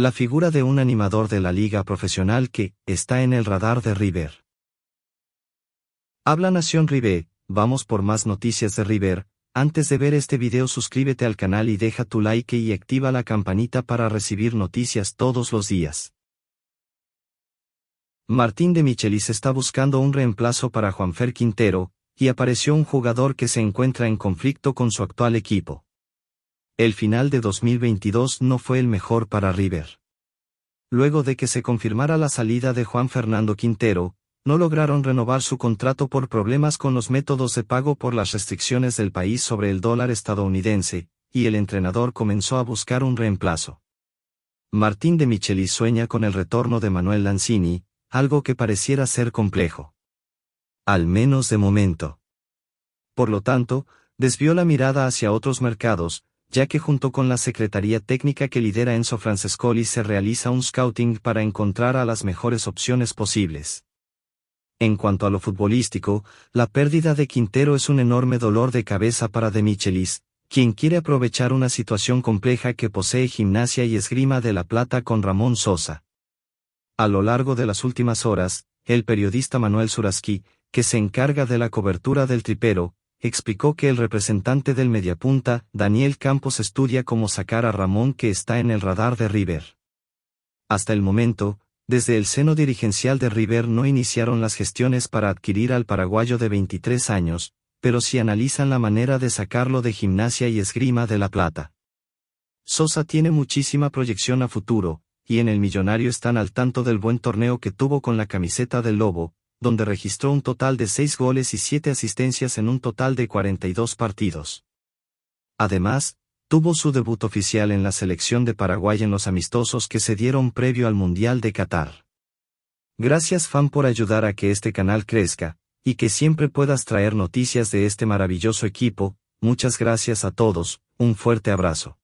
La figura de un animador de la liga profesional que está en el radar de River. Habla Nación River, vamos por más noticias de River. Antes de ver este video suscríbete al canal y deja tu like y activa la campanita para recibir noticias todos los días. Martín de Michelis está buscando un reemplazo para Juanfer Quintero, y apareció un jugador que se encuentra en conflicto con su actual equipo. El final de 2022 no fue el mejor para River. Luego de que se confirmara la salida de Juan Fernando Quintero, no lograron renovar su contrato por problemas con los métodos de pago por las restricciones del país sobre el dólar estadounidense, y el entrenador comenzó a buscar un reemplazo. Martín de Micheli sueña con el retorno de Manuel Lanzini, algo que pareciera ser complejo. Al menos de momento. Por lo tanto, desvió la mirada hacia otros mercados, ya que junto con la Secretaría Técnica que lidera Enzo Francescoli se realiza un scouting para encontrar a las mejores opciones posibles. En cuanto a lo futbolístico, la pérdida de Quintero es un enorme dolor de cabeza para De Michelis, quien quiere aprovechar una situación compleja que posee Gimnasia y Esgrima de la Plata con Ramón Sosa. A lo largo de las últimas horas, el periodista Manuel Suraski, que se encarga de la cobertura del tripero, explicó que el representante del mediapunta, Daniel Campos, estudia cómo sacar a Ramón que está en el radar de River. Hasta el momento, desde el seno dirigencial de River no iniciaron las gestiones para adquirir al paraguayo de 23 años, pero sí analizan la manera de sacarlo de gimnasia y esgrima de La Plata. Sosa tiene muchísima proyección a futuro, y en el Millonario están al tanto del buen torneo que tuvo con la camiseta del Lobo, donde registró un total de seis goles y siete asistencias en un total de 42 partidos. Además, tuvo su debut oficial en la selección de Paraguay en los amistosos que se dieron previo al Mundial de Qatar. Gracias fan por ayudar a que este canal crezca, y que siempre puedas traer noticias de este maravilloso equipo, muchas gracias a todos, un fuerte abrazo.